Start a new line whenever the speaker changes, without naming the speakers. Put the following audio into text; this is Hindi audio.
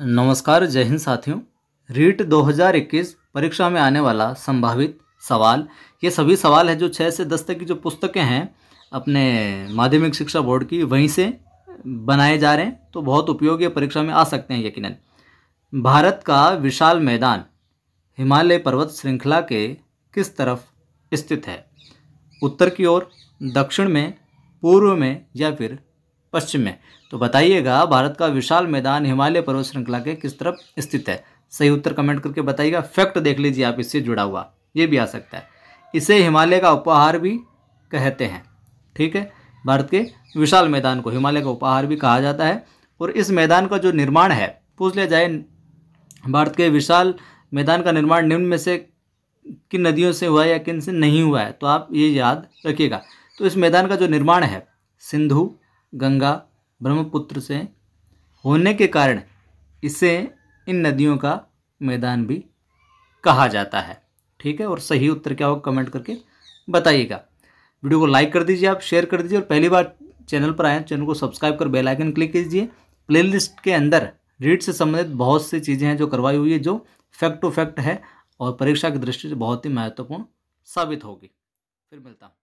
नमस्कार जय हिंद साथियों रीट 2021 परीक्षा में आने वाला संभावित सवाल ये सभी सवाल है जो छः से दस तक की जो पुस्तकें हैं अपने माध्यमिक शिक्षा बोर्ड की वहीं से बनाए जा रहे हैं तो बहुत उपयोगी परीक्षा में आ सकते हैं यकीनन भारत का विशाल मैदान हिमालय पर्वत श्रृंखला के किस तरफ स्थित है उत्तर की ओर दक्षिण में पूर्व में या फिर पश्चिम में तो बताइएगा भारत का विशाल मैदान हिमालय पर्वत श्रृंखला के किस तरफ स्थित है सही उत्तर कमेंट करके बताइएगा फैक्ट देख लीजिए आप इससे जुड़ा हुआ ये भी आ सकता है इसे हिमालय का उपहार भी कहते हैं ठीक है भारत के विशाल मैदान को हिमालय का उपहार भी कहा जाता है और इस मैदान का जो निर्माण है पूछ लिया जाए भारत के विशाल मैदान का निर्माण निम्न में से किन नदियों से हुआ है या किन से नहीं हुआ है तो आप ये याद रखिएगा तो इस मैदान का जो निर्माण है सिंधु गंगा ब्रह्मपुत्र से होने के कारण इसे इन नदियों का मैदान भी कहा जाता है ठीक है और सही उत्तर क्या होगा कमेंट करके बताइएगा वीडियो को लाइक कर दीजिए आप शेयर कर दीजिए और पहली बार चैनल पर आए चैनल को सब्सक्राइब कर बेल आइकन क्लिक कीजिए प्लेलिस्ट के अंदर रीड से संबंधित बहुत सी चीज़ें हैं जो करवाई हुई है जो फैक्ट टू फैक्ट है और परीक्षा की दृष्टि से बहुत ही महत्वपूर्ण साबित होगी फिर मिलता हूँ